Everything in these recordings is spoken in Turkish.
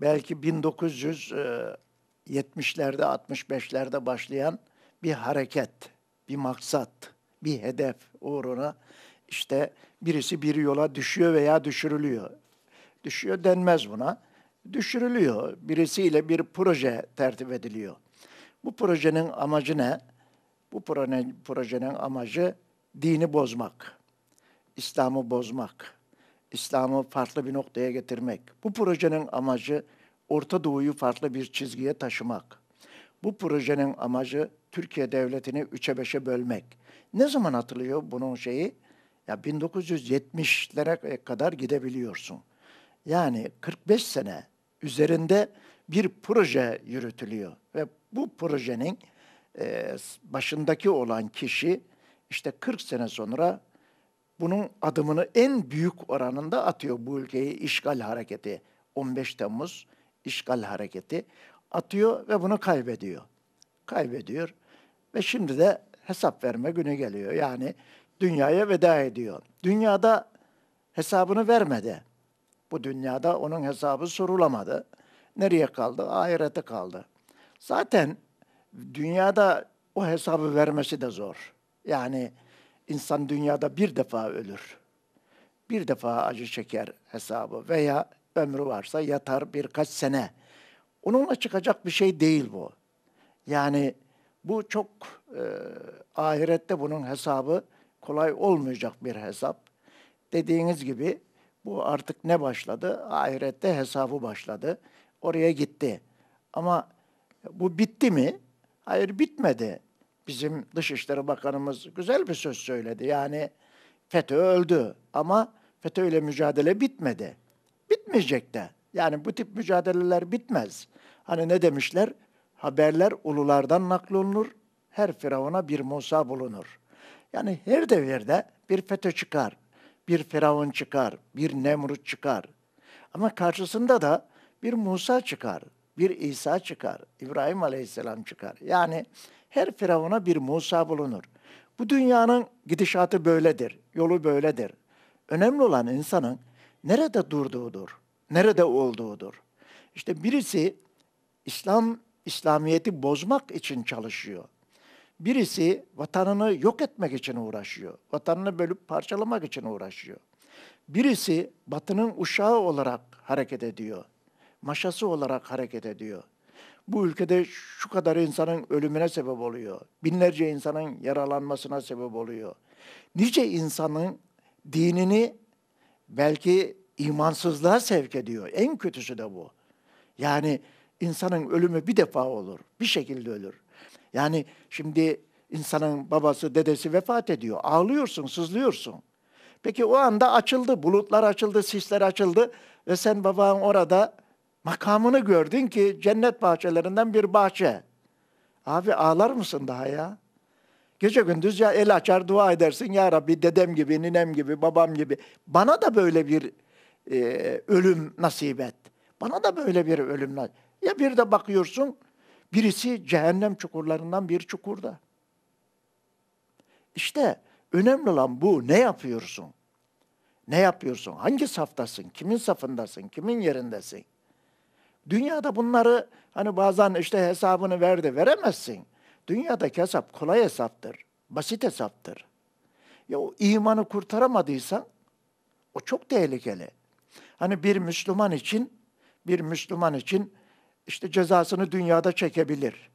belki 1970'lerde 65'lerde başlayan bir hareket, bir maksat, bir hedef uğruna işte birisi bir yola düşüyor veya düşürülüyor. Düşüyor denmez buna. Düşürülüyor. Birisiyle bir proje tertip ediliyor. Bu projenin amacı ne? Bu projenin amacı dini bozmak, İslam'ı bozmak, İslam'ı farklı bir noktaya getirmek. Bu projenin amacı Orta Doğu'yu farklı bir çizgiye taşımak. Bu projenin amacı Türkiye devletini üçe beşe bölmek. Ne zaman atılıyor bunun şeyi? Ya 1970'lere kadar gidebiliyorsun. Yani 45 sene üzerinde bir proje yürütülüyor ve bu projenin e, başındaki olan kişi işte 40 sene sonra bunun adımını en büyük oranında atıyor bu ülkeyi işgal hareketi. 15 Temmuz işgal hareketi atıyor ve bunu kaybediyor. Kaybediyor ve şimdi de hesap verme günü geliyor. Yani dünyaya veda ediyor. Dünyada hesabını vermedi. Bu dünyada onun hesabı sorulamadı. Nereye kaldı? Ahirete kaldı. Zaten dünyada o hesabı vermesi de zor. Yani İnsan dünyada bir defa ölür. Bir defa acı çeker hesabı veya ömrü varsa yatar birkaç sene. Onunla çıkacak bir şey değil bu. Yani bu çok e, ahirette bunun hesabı kolay olmayacak bir hesap. Dediğiniz gibi bu artık ne başladı? Ahirette hesabı başladı. Oraya gitti. Ama bu bitti mi? Hayır bitmedi bizim Dışişleri Bakanımız güzel bir söz söyledi. Yani FETÖ öldü ama FETÖ ile mücadele bitmedi. Bitmeyecek de. Yani bu tip mücadeleler bitmez. Hani ne demişler? Haberler ululardan naklolunur, her firavuna bir Musa bulunur. Yani her devirde bir FETÖ çıkar, bir firavun çıkar, bir Nemrut çıkar. Ama karşısında da bir Musa çıkar, bir İsa çıkar, İbrahim Aleyhisselam çıkar. Yani her firavuna bir Musa bulunur. Bu dünyanın gidişatı böyledir, yolu böyledir. Önemli olan insanın nerede durduğudur, nerede olduğudur. İşte birisi İslam İslamiyeti bozmak için çalışıyor. Birisi vatanını yok etmek için uğraşıyor. Vatanını bölüp parçalamak için uğraşıyor. Birisi batının uşağı olarak hareket ediyor. Maşası olarak hareket ediyor bu ülkede şu kadar insanın ölümüne sebep oluyor. Binlerce insanın yaralanmasına sebep oluyor. Nice insanın dinini belki imansızlığa sevk ediyor. En kötüsü de bu. Yani insanın ölümü bir defa olur. Bir şekilde ölür. Yani şimdi insanın babası, dedesi vefat ediyor. Ağlıyorsun, sızlıyorsun. Peki o anda açıldı, bulutlar açıldı, sisler açıldı ve sen baban orada Makamını gördün ki cennet bahçelerinden bir bahçe. Abi ağlar mısın daha ya? Gece gündüz ya el açar dua edersin. Ya Rabbi dedem gibi, ninem gibi, babam gibi. Bana da böyle bir e, ölüm nasip et. Bana da böyle bir ölüm nasip Ya bir de bakıyorsun birisi cehennem çukurlarından bir çukurda. İşte önemli olan bu. Ne yapıyorsun? Ne yapıyorsun? Hangi saftasın? Kimin safındasın? Kimin yerindesin? Dünyada bunları hani bazen işte hesabını verdi, veremezsin. Dünyadaki hesap kolay hesaptır, basit hesaptır. Ya o imanı kurtaramadıysan o çok tehlikeli. Hani bir Müslüman için bir Müslüman için işte cezasını dünyada çekebilir.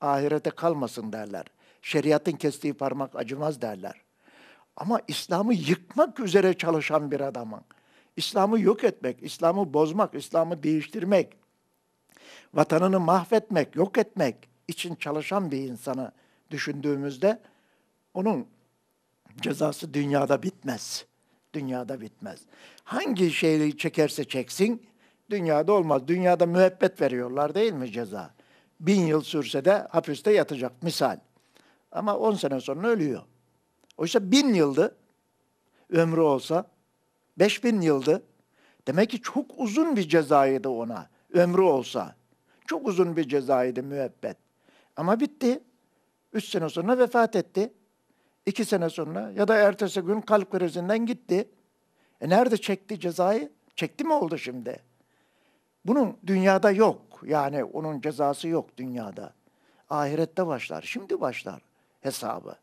Ahirete kalmasın derler. Şeriatın kestiği parmak acımaz derler. Ama İslam'ı yıkmak üzere çalışan bir adamın İslam'ı yok etmek, İslam'ı bozmak, İslam'ı değiştirmek, vatanını mahvetmek, yok etmek için çalışan bir insanı düşündüğümüzde onun cezası dünyada bitmez. Dünyada bitmez. Hangi şeyi çekerse çeksin dünyada olmaz. Dünyada müebbet veriyorlar değil mi ceza? Bin yıl sürse de hapiste yatacak misal. Ama on sene sonra ölüyor. Oysa bin yıldı ömrü olsa 5000 yıldı. Demek ki çok uzun bir cezaydı ona. Ömrü olsa. Çok uzun bir cezaydı müebbet. Ama bitti. Üç sene sonra vefat etti. İki sene sonra ya da ertesi gün kalp krizinden gitti. E nerede çekti cezayı? Çekti mi oldu şimdi? Bunun dünyada yok. Yani onun cezası yok dünyada. Ahirette başlar. Şimdi başlar hesabı.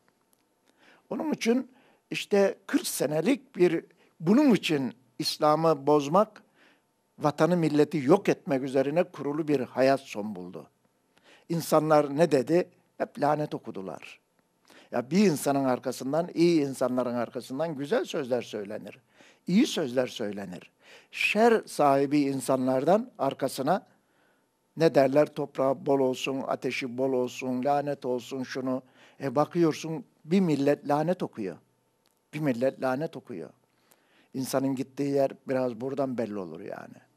Onun için işte 40 senelik bir bunun için İslam'ı bozmak, vatanı milleti yok etmek üzerine kurulu bir hayat son buldu. İnsanlar ne dedi? Hep lanet okudular. Ya bir insanın arkasından, iyi insanların arkasından güzel sözler söylenir. İyi sözler söylenir. Şer sahibi insanlardan arkasına ne derler toprağı bol olsun, ateşi bol olsun, lanet olsun şunu. E bakıyorsun bir millet lanet okuyor. Bir millet lanet okuyor insanın gittiği yer biraz buradan belli olur yani.